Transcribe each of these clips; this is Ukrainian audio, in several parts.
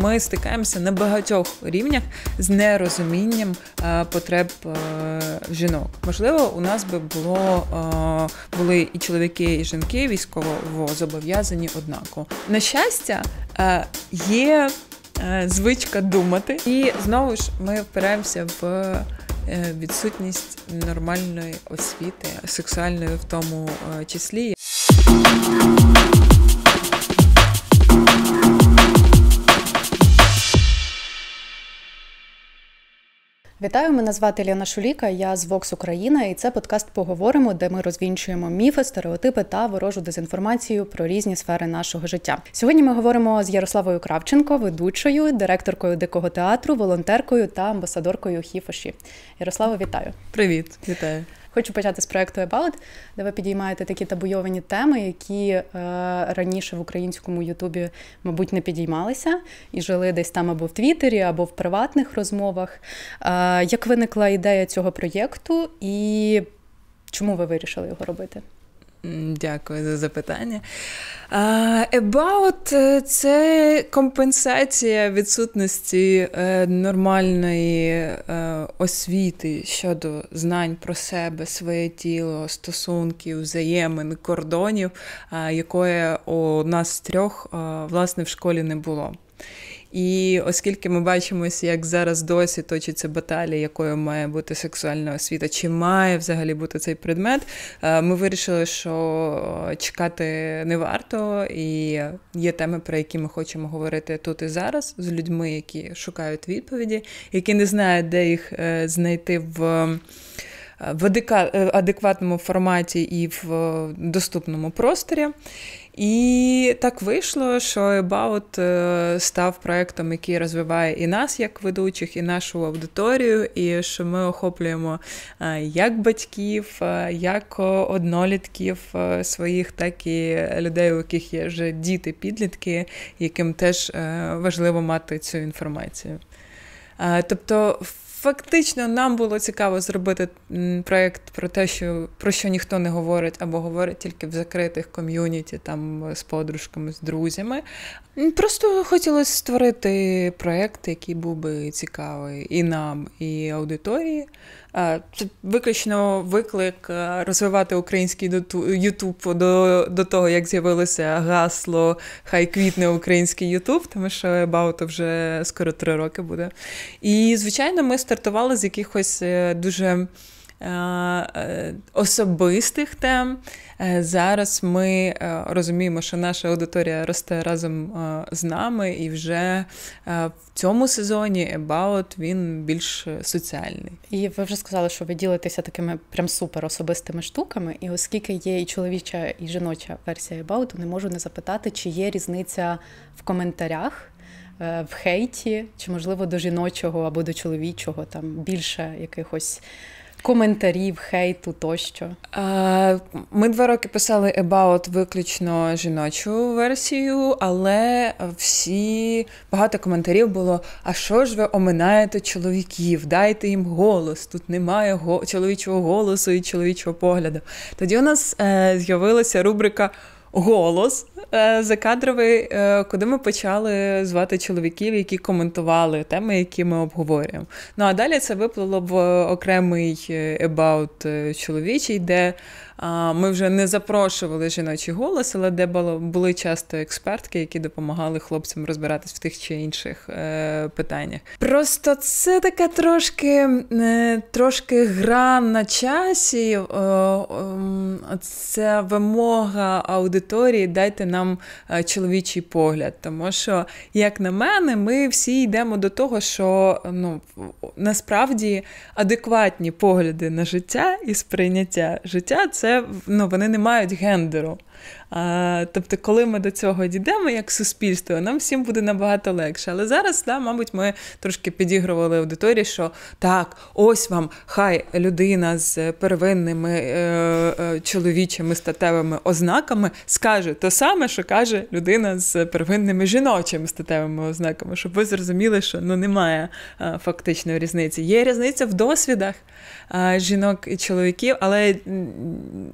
ми стикаємося на багатьох рівнях з нерозумінням е, потреб е, жінок. Можливо, у нас би було е, були і чоловіки, і жінки військово зобов'язані однаково. На щастя, є звичка думати, і знову ж ми впираємося в. Відсутність нормальної освіти, сексуальної в тому числі. Вітаю, мене звати Ліна Шуліка. Я з Vox Україна, і це подкаст Поговоримо, де ми розвінчуємо міфи, стереотипи та ворожу дезінформацію про різні сфери нашого життя. Сьогодні ми говоримо з Ярославою Кравченко, ведучою, директоркою дикого театру, волонтеркою та амбасадоркою Хіфоші. Ярослава, вітаю! Привіт, вітаю! Хочу почати з проекту About, де ви підіймаєте такі табуйовані теми, які е, раніше в українському Ютубі, мабуть, не підіймалися і жили десь там або в Твіттері, або в приватних розмовах. Е, як виникла ідея цього проєкту і чому ви вирішили його робити? Дякую за запитання. About е, – це компенсація відсутності е, нормальної е, освіти щодо знань про себе, своє тіло, стосунків, взаємин, кордонів, якої у нас трьох власне в школі не було. І оскільки ми бачимося, як зараз досі точиться баталія, якою має бути сексуальна освіта, чи має взагалі бути цей предмет, е, ми вирішили, що чекати не варто, і є теми, про які ми хочемо говорити тут і зараз з людьми, які шукають відповіді, які не знають, де їх е, знайти в. В е, адекватному форматі і в доступному просторі. І так вийшло, що About е, став проектом, який розвиває і нас, як ведучих, і нашу аудиторію, і що ми охоплюємо е, як батьків, е, як однолітків своїх, так і людей, у яких є вже діти-підлітки, яким теж важливо мати цю інформацію. Тобто, Фактично, нам було цікаво зробити проєкт про те, що про що ніхто не говорить, або говорить тільки в закритих ком'юніті, там з подружками, з друзями. Просто хотілося створити проєкт, який був би цікавий і нам, і аудиторії. Це виключно виклик е, розвивати український Ютуб до до того, як з'явилося гасло Хай квітне український Ютуб, тому що Бауто вже скоро три роки буде. І, звичайно, ми стартували з якихось е, дуже. Е, е, особистих тем. Е, зараз ми розуміємо, що наша аудиторія росте разом з нами, і вже в цьому сезоні About він більш соціальний. І ви вже сказали, що ви ділитеся такими прям супер особистими штуками. І оскільки є і чоловіча, і жіноча версія About, не можу не запитати, чи є різниця в коментарях. В хейті, чи можливо до жіночого або до чоловічого, там більше якихось коментарів, хейту тощо? Е, ми два роки писали About виключно жіночу версію, але всі багато коментарів було: а що ж ви оминаєте чоловіків? Дайте їм голос. Тут немає го- чоловічого голосу і чоловічого погляду. Тоді у нас е- з'явилася рубрика голос е, закадровий, е, куди ми почали звати чоловіків, які коментували теми, які ми обговорюємо. Ну а далі це виплило в окремий е, about чоловічий, де. Ми вже не запрошували жіночий голос, але де були часто експертки, які допомагали хлопцям розбиратись в тих чи інших е, питаннях. Просто це така трошки е, трошки гра на часі. Це вимога аудиторії, дайте нам е, чоловічий погляд. Тому що, як на мене, ми всі йдемо до того, що ну, насправді адекватні погляди на життя і сприйняття життя це це ну, вони не мають гендеру. Тобто, коли ми до цього дійдемо як суспільство, нам всім буде набагато легше. Але зараз, да, мабуть, ми трошки підігрували аудиторії, що так, ось вам хай людина з первинними е, е, чоловічими статевими ознаками скаже те саме, що каже людина з первинними жіночими статевими ознаками, щоб ви зрозуміли, що ну немає е, фактичної різниці. Є різниця в досвідах е, жінок і чоловіків, але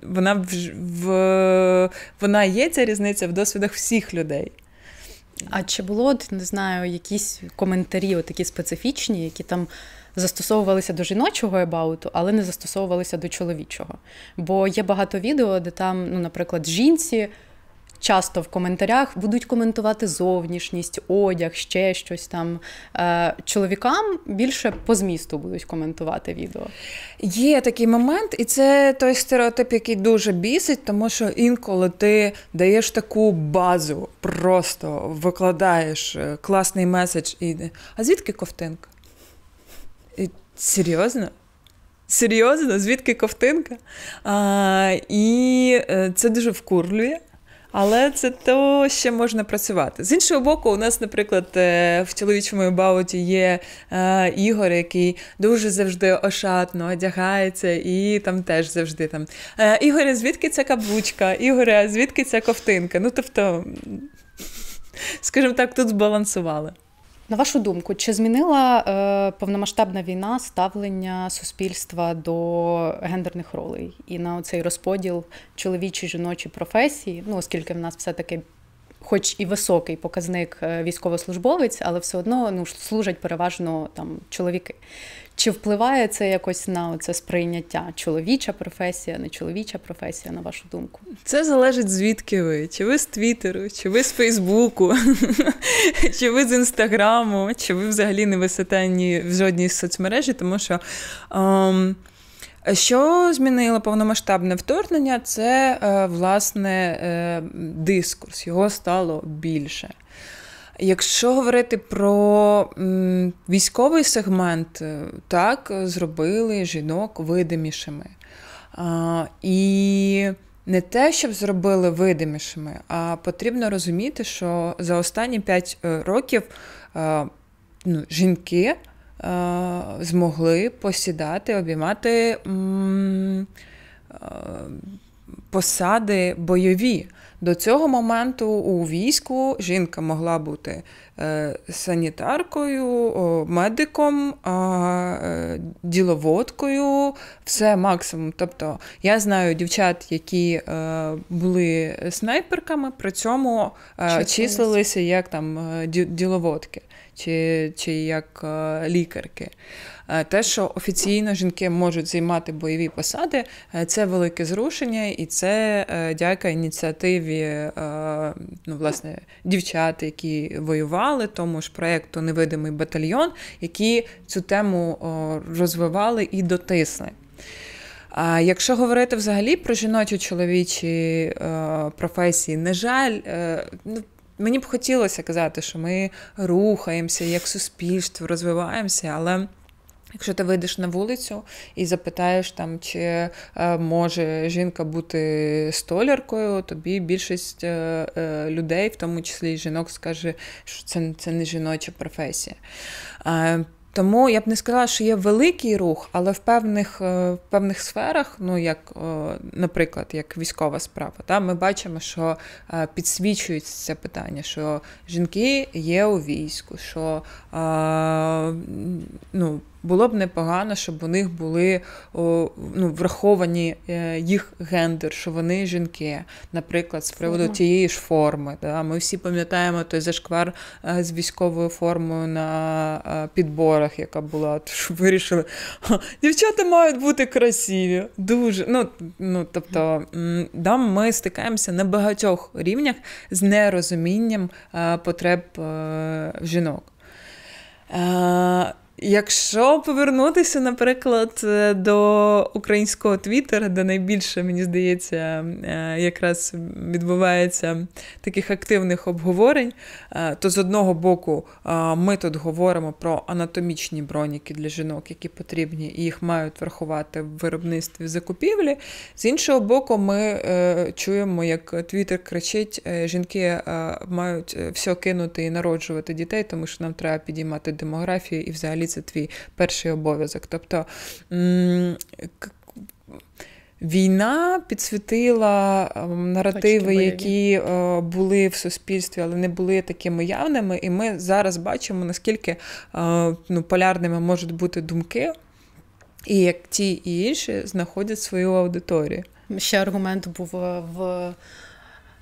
вона в, в вона є ця різниця в досвідах всіх людей. А чи було от, не знаю, якісь коментарі, такі специфічні, які там застосовувалися до жіночого ебауту, але не застосовувалися до чоловічого? Бо є багато відео, де там, ну, наприклад, жінці часто в коментарях будуть коментувати зовнішність, одяг, ще щось там. Е, чоловікам більше по змісту будуть коментувати відео. Є такий момент, і це той стереотип, який дуже бісить, тому що інколи ти даєш таку базу, просто викладаєш е, класний меседж і а звідки ковтинка? І, Серйозно? Серйозно, звідки ковтинка? А, І е, це дуже вкурлює. Але це то ще можна працювати. З іншого боку, у нас, наприклад, е, в чоловічому бауті є е, Ігор, який дуже завжди ошатно одягається, і там теж завжди там «Е, Ігоре, звідки ця каблучка? Ігоре, звідки ця ковтинка? Ну тобто, скажімо так, тут збалансували. На вашу думку, чи змінила е, повномасштабна війна ставлення суспільства до гендерних ролей і на цей розподіл чоловічі жіночі професії? Ну, оскільки в нас все таки хоч і високий показник е, військовослужбовець, але все одно ну служать переважно там чоловіки. Чи впливає це якось на це сприйняття? Чоловіча професія, не чоловіча професія, на вашу думку? Це залежить звідки ви? Чи ви з Твіттеру, чи ви з Фейсбуку, чи ви з інстаграму, чи ви взагалі не висите ні в жодній соцмережі, тому що. Ем... Що змінило повномасштабне вторгнення? Це е, власне е, дискурс. Його стало більше. Якщо говорити про військовий сегмент, е, так зробили жінок видимішими. І не те, щоб зробили видимішими, а потрібно розуміти, що за останні 5 років ну, жінки. Е, змогли посідати, обіймати е, посади бойові. До цього моменту у війську жінка могла бути е, санітаркою, медиком, діловодкою, все максимум. Тобто я знаю дівчат, які були снайперками, при цьому числилися як там діловодки чи чи як е, лікарки. Е, те, що офіційно жінки можуть займати бойові посади, е, це велике зрушення, і це дяка ініціативі ну, власне, дівчат, які воювали, тому ж проєкту Невидимий батальйон, які цю тему розвивали і дотисли. А якщо говорити взагалі про жіночі чоловічі професії, на жаль, ну Мені б хотілося казати, що ми рухаємося як суспільство, розвиваємося, але. Якщо ти вийдеш на вулицю і запитаєш, там, чи е, може жінка бути столяркою, тобі більшість е, е, людей, в тому числі і жінок, скаже, що це це не жіноча професія. Тому я б не сказала, що є великий рух, але в певних е, в певних сферах, ну як, е, наприклад, як військова справа, та ми бачимо, що е, підсвічується це питання, що жінки є у війську, що ну було б непогано, щоб у них були ну, враховані е, їх гендер, що вони жінки, наприклад, з приводу тієї ж форми. Да? Ми всі пам'ятаємо той зашквар е, з військовою формою на е, підборах, яка була, що вирішили, дівчата мають бути красиві. Дуже. Ну, ну Тобто, там ми стикаємося на багатьох рівнях з нерозумінням потреб жінок. Якщо повернутися, наприклад, е, до українського твіттера, де найбільше, мені здається, е, якраз відбувається таких активних обговорень, е, то з одного боку ми тут говоримо про анатомічні броніки для жінок, які потрібні, і їх мають врахувати в виробництві закупівлі. З іншого боку, ми чуємо, як Твіттер кричить: жінки мають все кинути і народжувати дітей, тому що нам треба підіймати демографію і взагалі взагалі це твій перший обов'язок. Тобто війна підсвітила ем, наративи, які е, були в суспільстві, але не були такими явними. І ми зараз бачимо, наскільки е, ну, полярними можуть бути думки, і як ті і інші знаходять свою аудиторію. Ще аргумент був е, в.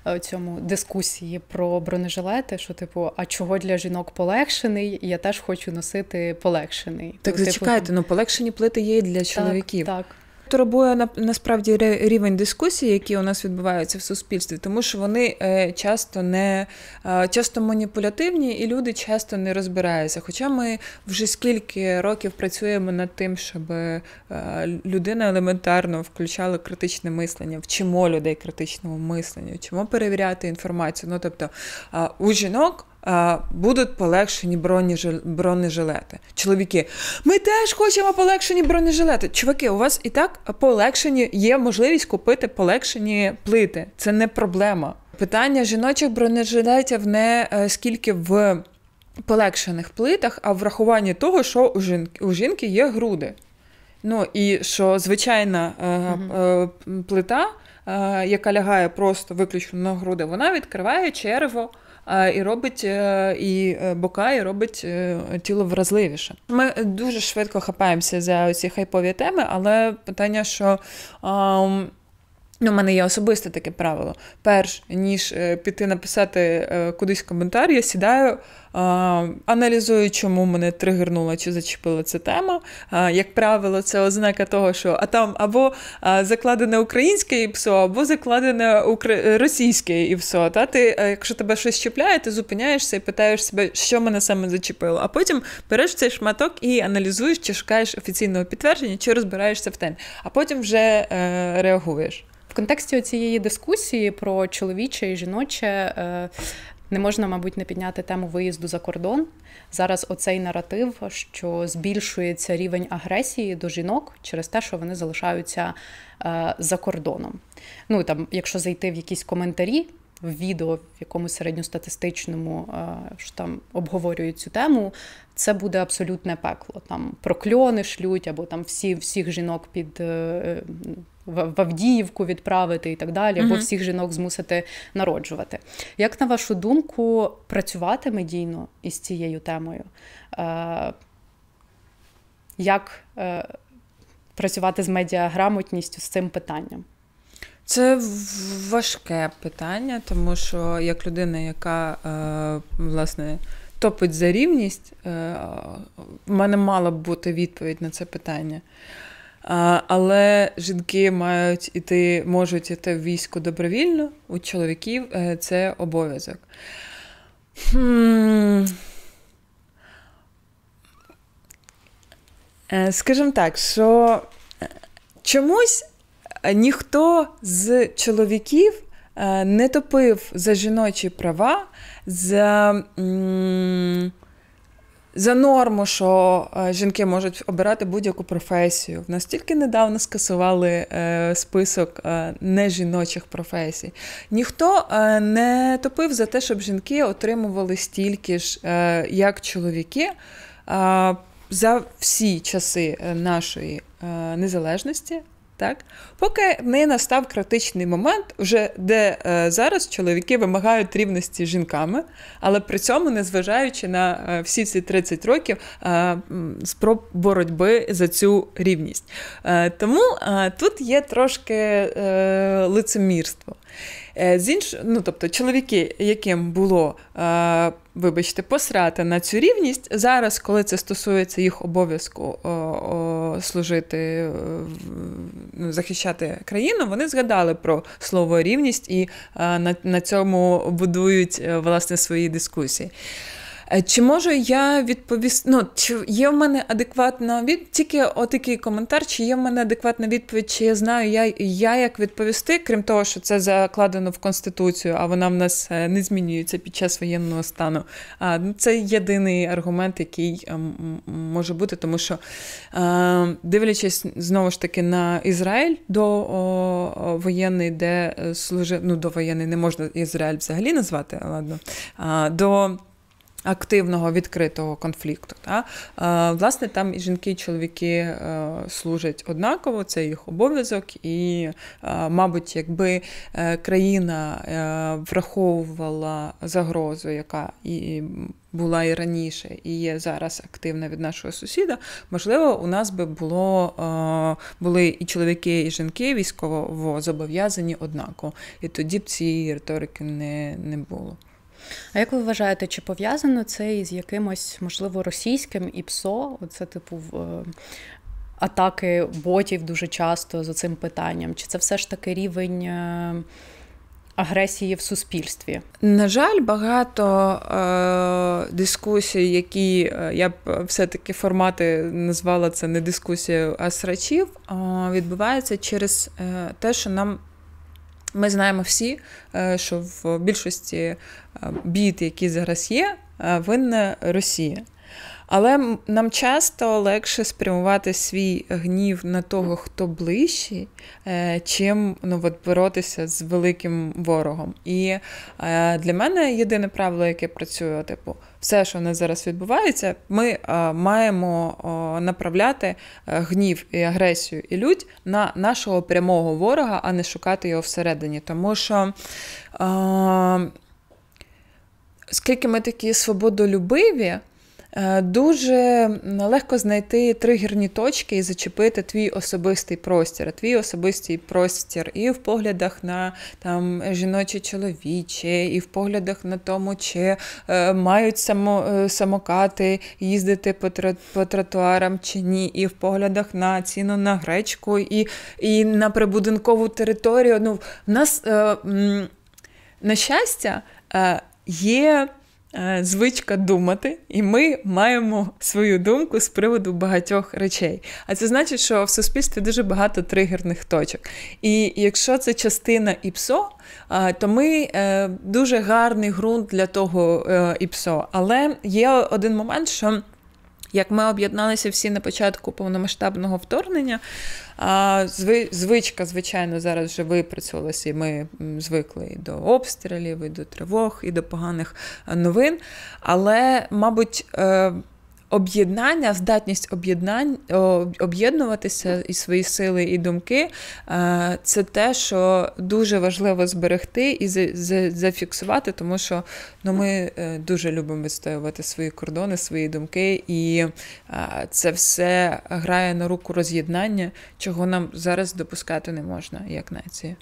Е, цьому дискусії про бронежилети, що типу, а чого для жінок полегшений? Я теж хочу носити полегшений. Так ну, типу, зачекайте, ну полегшені плити є і для так, чоловіків. Так. Турбує насправді рівень дискусії, які у нас відбуваються в суспільстві, тому що вони е, часто не е, часто маніпулятивні, і люди часто не розбираються. Хоча ми вже скільки років працюємо над тим, щоб е, людина елементарно включала критичне мислення, вчимо людей критичному мисленню, вчимо перевіряти інформацію. Ну тобто у жінок. Е, будуть полегшені бронежилети. Чоловіки, ми теж хочемо полегшені бронежилети. Чуваки, у вас і так полегшені є можливість купити полегшені плити. Це не проблема. Питання жіночих бронежилетів не е, скільки в полегшених плитах, а в врахуванні того, що у жінки у жінки є груди. Ну і що звичайна угу. плита, яка лягає просто виключно на груди, вона відкриває черво. Е, і робить е, і е, бока, і робить тіло вразливіше. Ми дуже швидко хапаємося за ці хайпові теми, але питання, що. Ну, У мене є особисте таке правило. Перш ніж е, піти написати е, кудись коментар, я сідаю, е, аналізую, чому мене тригернула чи зачепила ця тема. Е, як правило, це ознака того, що а там або е, закладене українське ІПСО, або закладене укр... Е, російське ІПСО. Та ти, якщо тебе щось чіпляє, ти зупиняєшся і питаєш себе, що мене саме зачепило. А потім береш цей шматок і аналізуєш, чи шукаєш офіційного підтвердження, чи розбираєшся в темі, а потім вже реагуєш контексті цієї дискусії про чоловіче і жіноче. Е, не можна, мабуть, не підняти тему виїзду за кордон. Зараз оцей наратив, що збільшується рівень агресії до жінок через те, що вони залишаються е, за кордоном. Ну там, якщо зайти в якісь коментарі в відео, в якомусь середньостатистичному е, що там обговорюють цю тему, це буде абсолютне пекло. Там прокльони шлють або там всі всіх жінок під. Е, е в Авдіївку відправити і так далі, або всіх жінок змусити народжувати. Як на вашу думку, працювати медійно із цією темою? Е, Як е, працювати з медіаграмотністю з цим питанням? Це важке питання, тому що як людина, яка е, власне топить за рівність, е, в мене мала б бути відповідь на це питання. Але жінки мають іти, можуть іти в військо добровільно, у чоловіків е, це обов'язок. Е, скажімо так, що чомусь е, ніхто з чоловіків не топив за жіночі права, за. М- за норму, що е, жінки можуть обирати будь-яку професію. В нас тільки недавно скасували е, список е, нежіночих професій. Ніхто не топив за те, щоб жінки отримували стільки ж, як чоловіки. За всі часи нашої незалежності так, поки не настав критичний момент, вже де е, зараз чоловіки вимагають рівності з жінками, але при цьому, незважаючи на е, всі ці 30 років е, спроб боротьби за цю рівність. Е, тому е, тут є трошки е, лицемірство. Е, з інш... ну, тобто, чоловіки, яким було, е, вибачте, посрати на цю рівність, зараз, коли це стосується їх обов'язку о, о, служити, о, е, ну, захищати країну, вони згадали про слово рівність і е, на, на цьому будують власне свої дискусії. Е, чи можу я відповісти? Ну, чи є в мене адекватна від тільки отакий коментар, чи є в мене адекватна відповідь, чи я знаю я, я як відповісти, крім того, що це закладено в конституцію, а вона в нас е, не змінюється під час воєнного стану. А ну, це єдиний аргумент, який ем, може бути, тому що е, дивлячись знову ж таки на Ізраїль до воєнний, де служив ну до воєнний не можна Ізраїль взагалі назвати, ладно. до активного відкритого конфлікту. Та? Е, власне, там і жінки, і чоловіки е, служать однаково, це їх обов'язок. І, е, мабуть, якби країна враховувала загрозу, яка і була і раніше, і є зараз активна від нашого сусіда. Можливо, у нас би було були і чоловіки, і жінки військово зобов'язані однаково. І тоді б цієї риторики не, не було. А як ви вважаєте, чи пов'язано це із якимось, можливо, російським ІПСО? Це типу е, атаки ботів дуже часто за цим питанням? Чи це все ж таки рівень? Е, агресії в суспільстві на жаль, багато е, дискусій, які е, я б все-таки формати назвала це не дискусією, а срачів, е, відбувається через е, те, що нам ми знаємо всі, е, що в більшості е, бід, які зараз є, е, винна Росія. Але нам часто легше спрямувати свій гнів на того, хто ближчий, чим ну, от, боротися з великим ворогом. І для мене єдине правило, яке працює, типу все, що у нас зараз відбувається, ми е, маємо направляти е, гнів і агресію і лють на нашого прямого ворога, а не шукати його всередині. Тому що. Е, скільки ми такі свободолюбиві, Е, дуже легко знайти тригерні точки і зачепити твій особистий простір, твій особистий простір і в поглядах на там жіночі чоловічі, і в поглядах на тому, чи е, мають само, е, самокати їздити по по тротуарам чи ні, і в поглядах на ціну на гречку, і і на прибудинкову територію. Ну, в нас, е, на щастя, е, є. Е, звичка думати, і ми маємо свою думку з приводу багатьох речей. А це значить, що в суспільстві дуже багато тригерних точок. І якщо це частина ІПСО, то ми е, дуже гарний ґрунт для того е, ІПСО. Але є один момент, що як ми об'єдналися всі на початку повномасштабного вторгнення. А звичка, звичайно, зараз вже випрацювалася, і ми звикли і до обстрілів, і до тривог, і до поганих новин. Але, мабуть, е, об'єднання, здатність об'єднань об'єднуватися і свої сили і думки е, це те, що дуже важливо зберегти і зафіксувати, тому що ну, ми е, дуже любимо відстоювати свої кордони, свої думки, і е, це все грає на руку роз'єднання, чого нам зараз допускати не можна як нації.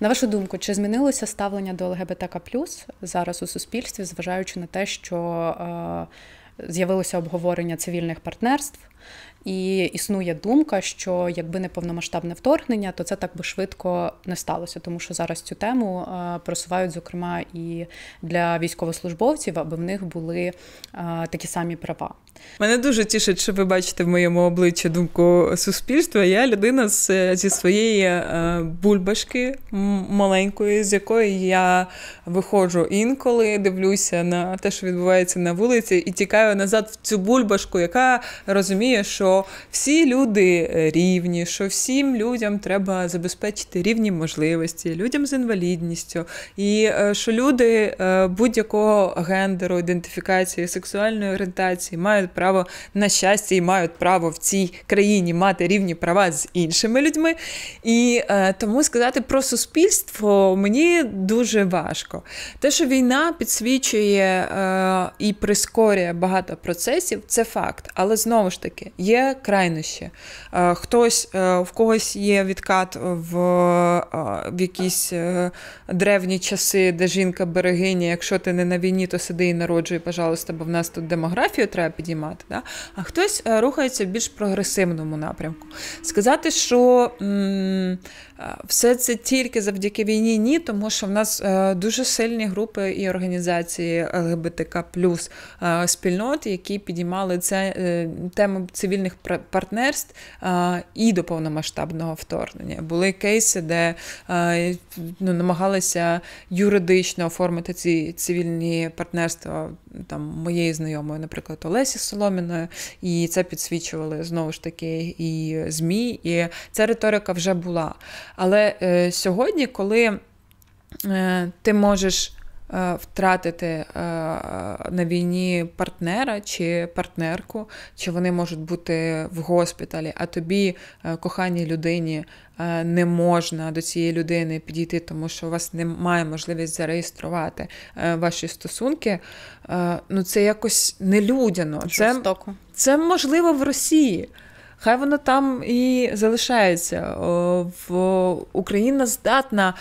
На вашу думку, чи змінилося ставлення до ЛГБТК зараз у суспільстві, зважаючи на те, що е, з'явилося обговорення цивільних партнерств. І існує думка, що якби не повномасштабне вторгнення, то це так би швидко не сталося, тому що зараз цю тему е, просувають, зокрема, і для військовослужбовців, аби в них були е, такі самі права. Мене дуже тішить, що ви бачите в моєму обличчі думку суспільства. Я людина з, е, зі своєї бульбашки маленької, з якої я виходжу інколи, дивлюся на те, що відбувається на вулиці, і тікаю назад в цю бульбашку, яка розуміє розуміє, що всі люди е, рівні, що всім людям треба забезпечити рівні можливості, людям з інвалідністю, і е, що люди е, будь-якого гендеру, ідентифікації, сексуальної орієнтації мають право на щастя і мають право в цій країні мати рівні права з іншими людьми. І тому сказати про суспільство мені дуже важко. Те, що війна підсвічує і прискорює багато процесів, це факт. Але знову ж таки, є крайнощі. Е, хтось е, в когось є відкат в е, в якісь древні часи, де жінка-берегиня, якщо ти не на війні, то сиди і народжуй, пожалуйста, бо в нас тут демографію треба підіймати. Да? А хтось рухається в більш прогресивному напрямку. Сказати, що м- Е, все це тільки завдяки війні, ні, тому що в нас е, дуже сильні групи і організації ЛГБТК плюс е, спільнот, які підіймали це тему цивільних партнерств і до повномасштабного вторгнення. Були кейси, де ну, намагалися юридично оформити ці цивільні партнерства там моєї знайомої, наприклад, Олесі Соломіної, і це підсвічували знову ж таки і ЗМІ. І ця риторика вже була. Але е, сьогодні, коли е, ти можеш е, Втратити е, на війні партнера чи партнерку, чи вони можуть бути в госпіталі, а тобі, е, коханій людині, не можна до цієї людини підійти, тому що у вас немає можливість зареєструвати ваші стосунки. Ну це якось нелюдяно. Це, це можливо в Росії хай воно там і залишається. В Україна здатна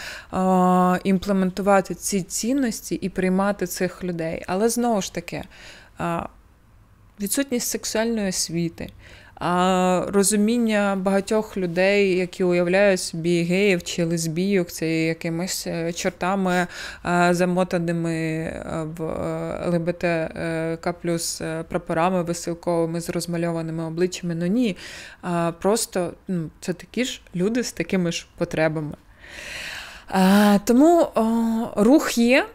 імплементувати ці цінності і приймати цих людей. Але знову ж таки, відсутність сексуальної освіти. А розуміння багатьох людей, які уявляють собі геїв чи лесбійок, це якимись е, чортами е, замотаними е, в ЛГБТК плюс прапорами висилковими з розмальованими обличчями. Ну ні, просто ну, це такі ж люди з такими ж потребами. Тому о, рух є.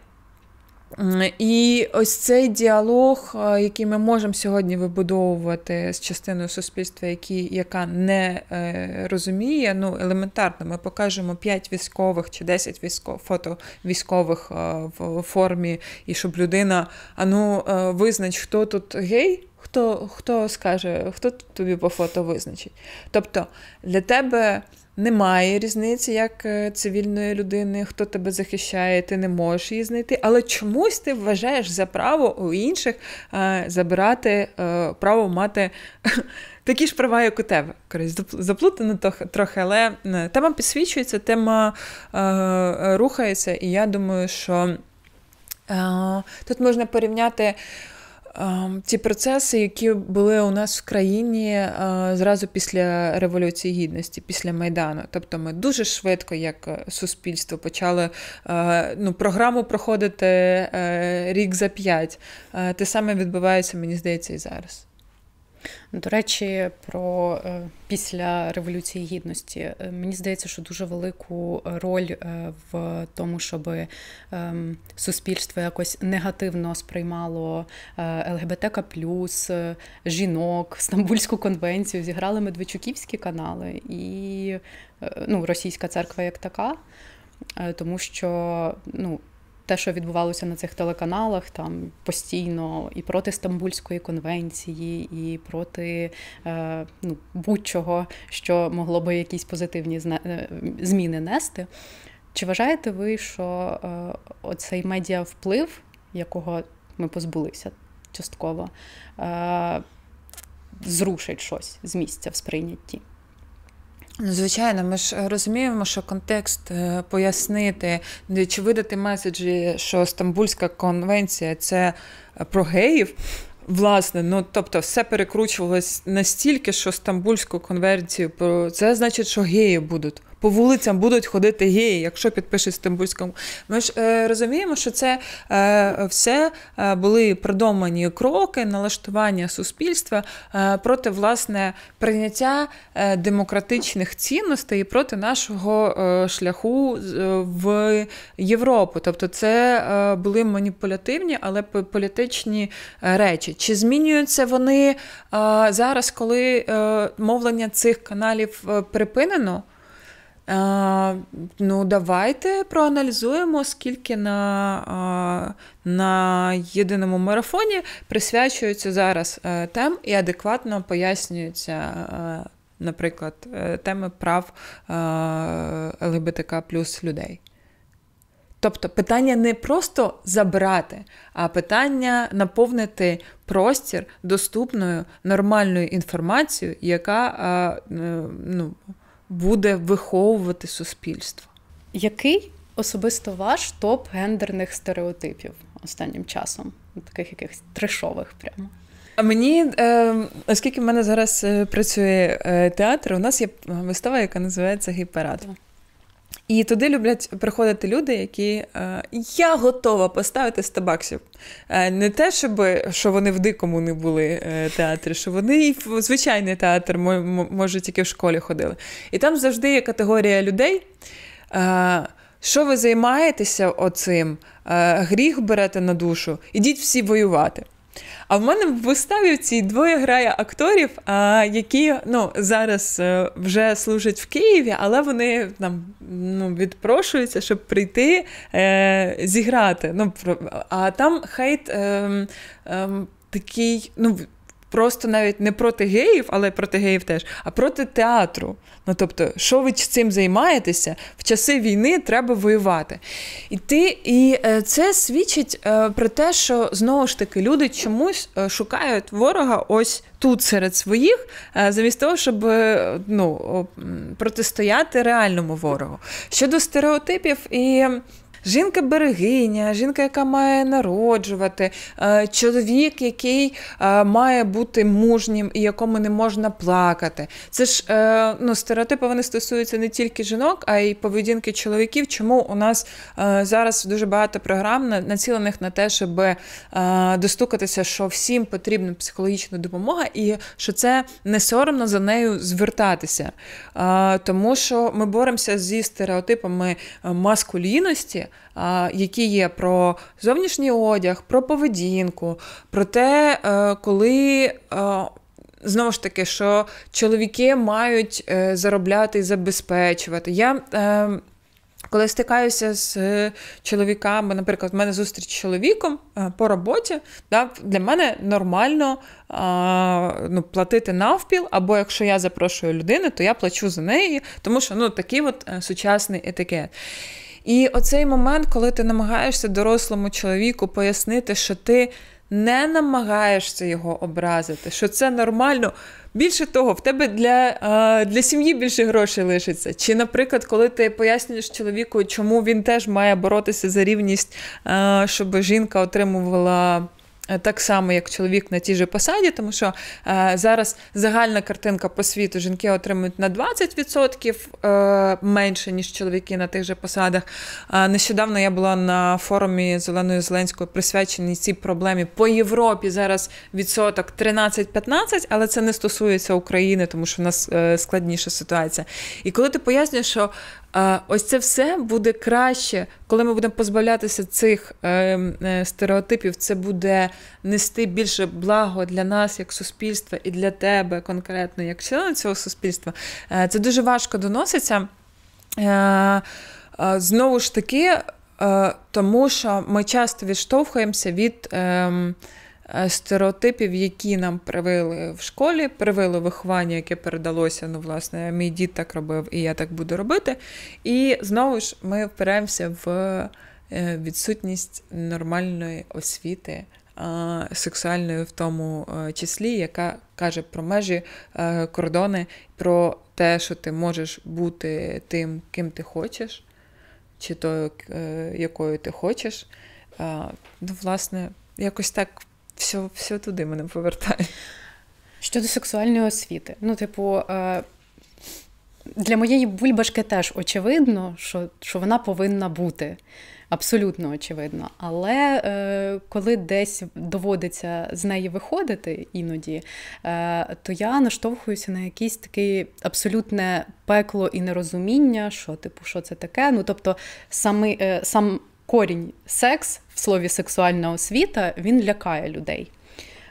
І ось цей діалог, е, який ми можемо сьогодні вибудовувати з частиною суспільства, які, яка не е, розуміє, ну елементарно, ми покажемо 5 військових чи 10 військов, фото військових е, в формі, і щоб людина а ну е, визнач, хто тут гей. Хто хто скаже, хто тобі по фото визначить? Тобто для тебе немає різниці, як е, цивільної людини, хто тебе захищає, ти не можеш її знайти. Але чомусь ти вважаєш за право у інших е, забирати е, право мати такі ж права, як у тебе. Коротше, заплутано трохи, але тема підсвічується, тема рухається, і я думаю, що тут можна порівняти. Ем, ті процеси, які були у нас в країні е, зразу після Революції Гідності, після Майдану. Тобто ми дуже швидко, як е, суспільство, почали е, ну, програму проходити рік за п'ять. Те саме відбувається, мені здається, і зараз. Ну, до речі, про е, після Революції Гідності е, мені здається, що дуже велику роль е, в тому, щоб ем, суспільство якось негативно сприймало ЛГБТК жінок, Стамбульську конвенцію зіграли медведчуківські канали і ну, російська церква як така. Тому що ну, те, що відбувалося на цих телеканалах, там постійно і проти Стамбульської конвенції, і проти е, ну, будь-чого, що могло би якісь позитивні е, зміни нести. Чи вважаєте ви, що е, оцей медіавплив, якого ми позбулися частково, е, зрушить щось з місця в сприйнятті? Звичайно, ми ж розуміємо, що контекст е, пояснити чи видати меседжі, що Стамбульська конвенція це е, про геїв. Власне, ну тобто, все перекручувалось настільки, що Стамбульську конвенцію це значить, що геї будуть по вулицям будуть ходити геї, якщо підпишуть Стамбульському. Ми ж е, розуміємо, що це е, все е, були придумані кроки налаштування суспільства е, проти власне прийняття е, демократичних цінностей і проти нашого е, шляху в Європу. Тобто, це були маніпулятивні, але політичні речі. Чи змінюються вони зараз, коли мовлення цих каналів припинено? Ну, давайте проаналізуємо, скільки на на єдиному марафоні присвячується зараз е, тем і адекватно пояснюються, е, наприклад, е, теми прав ЛГБТК плюс людей. Тобто питання не просто забрати, а питання наповнити простір доступною нормальною інформацією, яка ну, буде виховувати суспільство. Який особисто ваш топ гендерних стереотипів останнім часом? Таких якихось трешових прямо. А мені, е, оскільки в мене зараз е, працює е, театр, у нас є вистава, яка називається Гіперад. І туди люблять приходити люди, які е, я готова поставити 100 баксів. Е, не те, щоб що вони в дикому не були е, театрі, що вони і в звичайний театр, може, тільки в школі ходили. І там завжди є категорія людей. Е, що ви займаєтеся оцим? Е, гріх берете на душу, ідіть всі воювати. А в мене в виставі в цій двоє грає акторів, які ну, зараз е, вже служать в Києві, але вони там ну, відпрошуються, щоб прийти е, зіграти. Ну, А там хейт е, е, такий. ну, просто навіть не проти геїв, але проти геїв теж, а проти театру. Ну тобто, що ви цим займаєтеся? В часи війни треба воювати. І ти, і е, це свідчить е, про те, що знову ж таки люди чомусь е, шукають ворога ось тут серед своїх, замість того, щоб ну, протистояти реальному ворогу. Щодо стереотипів і. Жінка-берегиня, жінка, яка має народжувати, е, чоловік, який е, має бути мужнім і якому не можна плакати. Це ж е, ну, стереотипи вони стосуються не тільки жінок, а й поведінки чоловіків. Чому у нас зараз дуже багато програм націлених на те, щоб достукатися, що всім потрібна психологічна допомога, і що це не соромно за нею звертатися. Тому що ми боремося зі стереотипами маскулінності які є про зовнішній одяг, про поведінку, про те, е, коли. Е, знову ж таки, що чоловіки мають е, заробляти і забезпечувати. Я коли стикаюся з чоловіками, наприклад, в мене зустріч з чоловіком по роботі, для мене нормально ну, платити навпіл, або якщо я запрошую людину, то я плачу за неї, тому що ну, такий от сучасний етикет. І оцей момент, коли ти намагаєшся дорослому чоловіку пояснити, що ти не намагаєшся його образити, що це нормально. Більше того, в тебе для е, для сім'ї більше грошей лишиться. Чи, наприклад, коли ти пояснюєш чоловіку, чому він теж має боротися за рівність, е, щоб жінка отримувала Е, так само, як чоловік на тій же посаді, тому що е, зараз загальна картинка по світу жінки отримують на 20% е, менше, ніж чоловіки на тих же посадах. Нещодавно я була на форумі Зеленої Зеленської присвяченій цій проблемі. По Європі зараз відсоток 13-15, але це не стосується України, тому що в нас складніша ситуація. І коли ти пояснюєш, що Ось це все буде краще, коли ми будемо позбавлятися цих е, е, стереотипів. Це буде нести більше благо для нас, як суспільства, і для тебе конкретно, як члена цього суспільства. Е, це дуже важко доноситься. Знову ж таки, тому що ми часто відштовхуємося від. Ем, Е, стереотипів, які нам привили в школі, привили виховання, яке передалося. Ну, власне, мій дід так робив, і я так буду робити. І знову ж ми впираємося в е, відсутність нормальної освіти. Е, Сексуальною в тому числі, яка каже про межі кордони, про те, що ти можеш бути тим, ким ти хочеш, чи тою, якою ти хочеш. Ну, власне, якось так все все туди мене повертає. Щодо сексуальної освіти. Ну, типу, е, для моєї бульбашки теж очевидно, що, що вона повинна бути. Абсолютно очевидно. Але е, коли десь доводиться з неї виходити іноді, е, то я наштовхуюся на якийсь такий абсолютне пекло і нерозуміння, що типу, що це таке. Ну тобто, сами, е, сам корінь секс слові сексуальна освіта він лякає людей.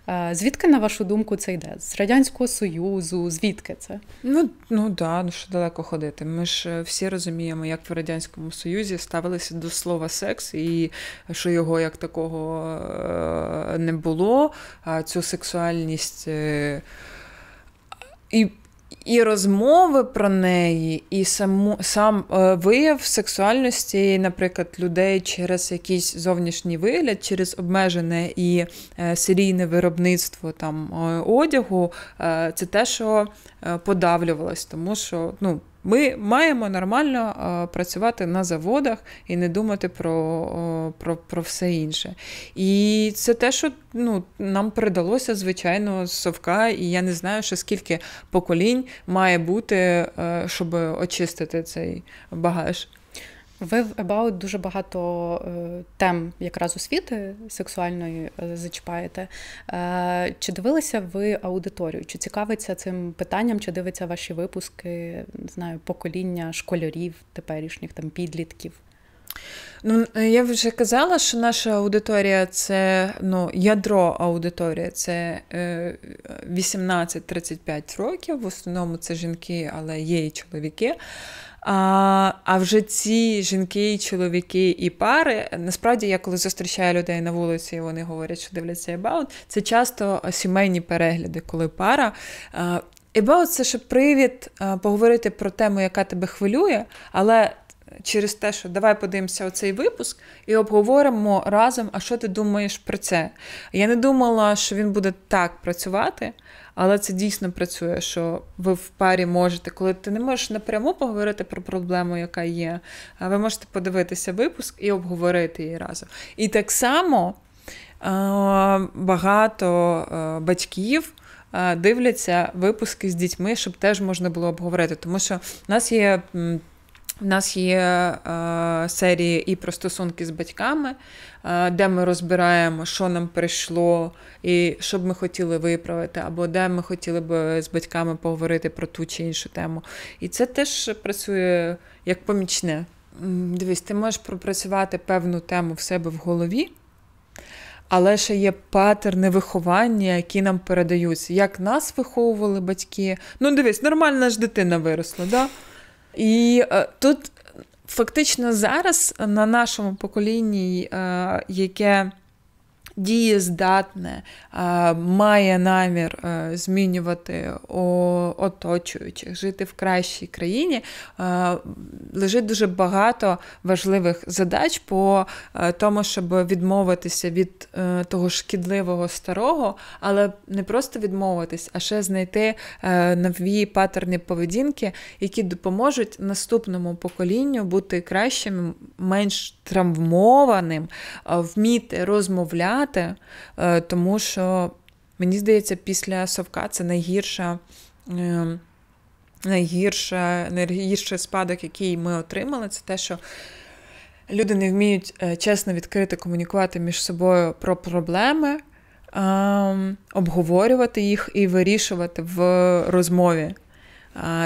Е, звідки, на вашу думку, це йде? З Радянського Союзу, звідки це? Ну ну да, ну що далеко ходити. Ми ж е, всі розуміємо, як в Радянському Союзі ставилися до слова секс, і що його як такого е, не було, а цю сексуальність. І і розмови про неї, і саму сам е, вияв сексуальності, наприклад, людей через якийсь зовнішній вигляд, через обмежене і е, серійне виробництво там е, одягу, е, це те, що е, подавлювалось, тому що ну. Ми маємо нормально е, працювати на заводах і не думати про е, про, про все інше. І це те, що ну, нам передалося, звичайно, з совка, і я не знаю, що скільки поколінь має бути, е, щоб очистити цей багаж. Ви в About дуже багато е, тем якраз освіти сексуальної е, зачіпаєте. Е, чи дивилися ви аудиторію? Чи цікавиться цим питанням, чи дивиться ваші випуски, не знаю, покоління школярів теперішніх там підлітків? Ну е, я вже казала, що наша аудиторія це ну, ядро аудиторія, це 18-35 е, років. В основному це жінки, але є і чоловіки. А а вже ці жінки, чоловіки і пари. Насправді, я коли зустрічаю людей на вулиці, і вони говорять, що дивляться «About», Це часто сімейні перегляди, коли пара. «About» — це ще привід поговорити про тему, яка тебе хвилює, але через те, що давай подивимося оцей випуск і обговоримо разом, а що ти думаєш про це. Я не думала, що він буде так працювати, але це дійсно працює, що ви в парі можете, коли ти не можеш напряму поговорити про проблему, яка є, ви можете подивитися випуск і обговорити її разом. І так само багато батьків. Дивляться випуски з дітьми, щоб теж можна було обговорити, тому що в нас є у нас є е, серії і про стосунки з батьками, е, де ми розбираємо, що нам прийшло, і що б ми хотіли виправити, або де ми хотіли б з батьками поговорити про ту чи іншу тему. І це теж працює як помічне. Дивись, ти можеш пропрацювати певну тему в себе в голові, але ще є патерни виховання, які нам передаються. Як нас виховували батьки. Ну, дивись, нормальна ж дитина виросла. Да? І е, тут фактично зараз на нашому поколінні, е, яке дієздатне, має намір е, змінювати оточуючих, жити в кращій країні, е, лежить дуже багато важливих задач по е, тому, щоб відмовитися від того шкідливого старого, але не просто відмовитись, а ще знайти нові паттерни поведінки, які допоможуть наступному поколінню бути кращим, менш травмованим, вміти розмовляти прийняти, е, тому що мені здається, після совка це найгірша. Найгірше, найгірший спадок, який ми отримали, це те, що люди не вміють е, чесно відкрито комунікувати між собою про проблеми, ем, обговорювати їх і вирішувати в розмові.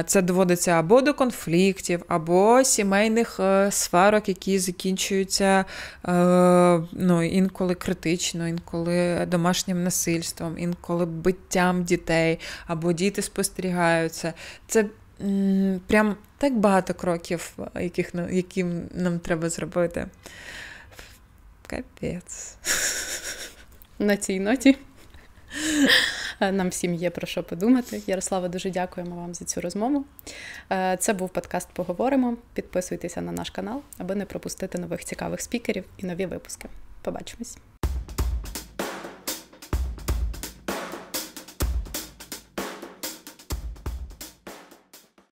Це доводиться або до конфліктів, або сімейних е, сварок, які закінчуються е, ну, інколи критично, інколи домашнім насильством, інколи биттям дітей, або діти спостерігаються. Це прям так багато кроків, яких, ну, які нам треба зробити. Капець. На цій ноті. Нам всім є про що подумати. Ярослава, дуже дякуємо вам за цю розмову. Е, це був подкаст Поговоримо. Підписуйтеся на наш канал, аби не пропустити нових цікавих спікерів і нові випуски. Побачимось!